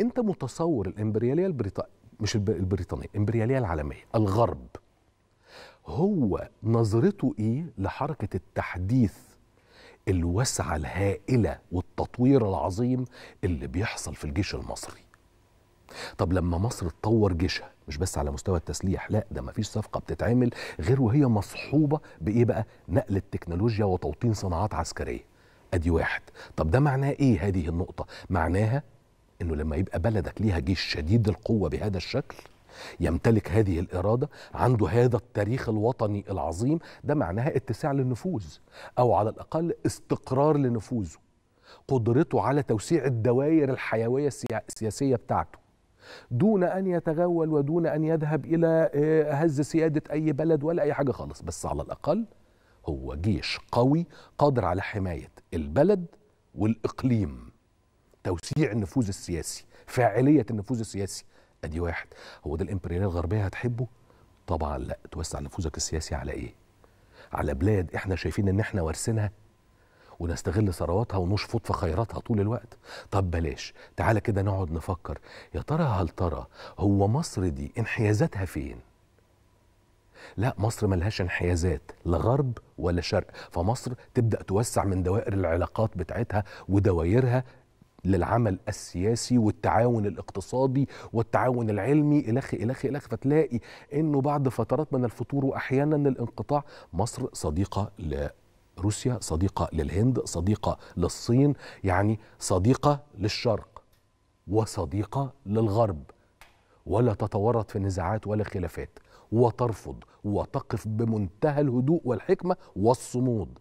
انت متصور الامبرياليه البريطانيه مش البريطانيه الامبرياليه العالميه الغرب هو نظرته ايه لحركه التحديث الوسعه الهائله والتطوير العظيم اللي بيحصل في الجيش المصري طب لما مصر تطور جيشها مش بس على مستوى التسليح لا ده مفيش صفقه بتتعمل غير وهي مصحوبه بايه بقى نقل التكنولوجيا وتوطين صناعات عسكريه ادي واحد طب ده معناه ايه هذه النقطه معناها انه لما يبقى بلدك ليها جيش شديد القوه بهذا الشكل يمتلك هذه الاراده عنده هذا التاريخ الوطني العظيم ده معناها اتساع للنفوذ او على الاقل استقرار لنفوذه قدرته على توسيع الدوائر الحيويه السياسيه بتاعته دون ان يتغول ودون ان يذهب الى آه، هز سياده اي بلد ولا اي حاجه خالص بس على الاقل هو جيش قوي قادر على حمايه البلد والاقليم توسيع النفوذ السياسي فاعليه النفوذ السياسي ادي واحد هو ده الامبرياليه الغربيه هتحبه طبعا لا توسع نفوذك السياسي على ايه على بلاد احنا شايفين ان احنا ورسنها ونستغل ثرواتها ونشفط في خيراتها طول الوقت طب بلاش تعالى كده نقعد نفكر يا ترى هل ترى هو مصر دي انحيازاتها فين لا مصر ملهاش انحيازات لا غرب ولا شرق فمصر تبدا توسع من دوائر العلاقات بتاعتها ودوايرها للعمل السياسي والتعاون الاقتصادي والتعاون العلمي الخ الخ الخ فتلاقي انه بعد فترات من الفتور واحيانا الانقطاع مصر صديقه لروسيا روسيا صديقة للهند صديقة للصين يعني صديقة للشرق وصديقة للغرب ولا تتورط في نزاعات ولا خلافات وترفض وتقف بمنتهى الهدوء والحكمة والصمود